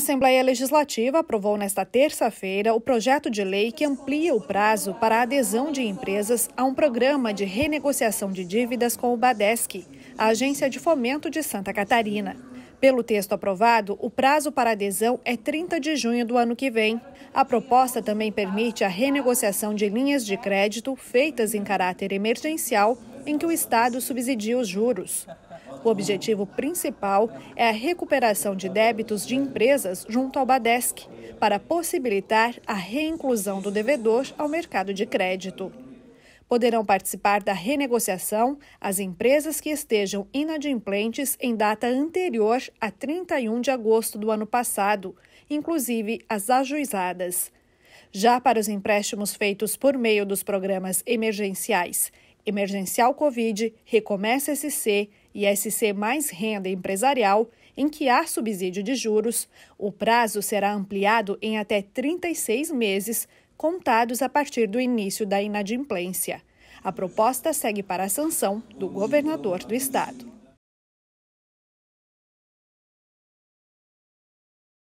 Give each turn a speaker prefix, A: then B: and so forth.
A: Assembleia Legislativa aprovou nesta terça-feira o projeto de lei que amplia o prazo para a adesão de empresas a um programa de renegociação de dívidas com o Badesc, a Agência de Fomento de Santa Catarina. Pelo texto aprovado, o prazo para adesão é 30 de junho do ano que vem. A proposta também permite a renegociação de linhas de crédito feitas em caráter emergencial em que o Estado subsidia os juros. O objetivo principal é a recuperação de débitos de empresas junto ao Badesc, para possibilitar a reinclusão do devedor ao mercado de crédito. Poderão participar da renegociação as empresas que estejam inadimplentes em data anterior a 31 de agosto do ano passado, inclusive as ajuizadas. Já para os empréstimos feitos por meio dos programas emergenciais Emergencial Covid, Recomeça SC e SC Mais Renda Empresarial, em que há subsídio de juros, o prazo será ampliado em até 36 meses, contados a partir do início da inadimplência. A proposta segue para a sanção do governador do estado.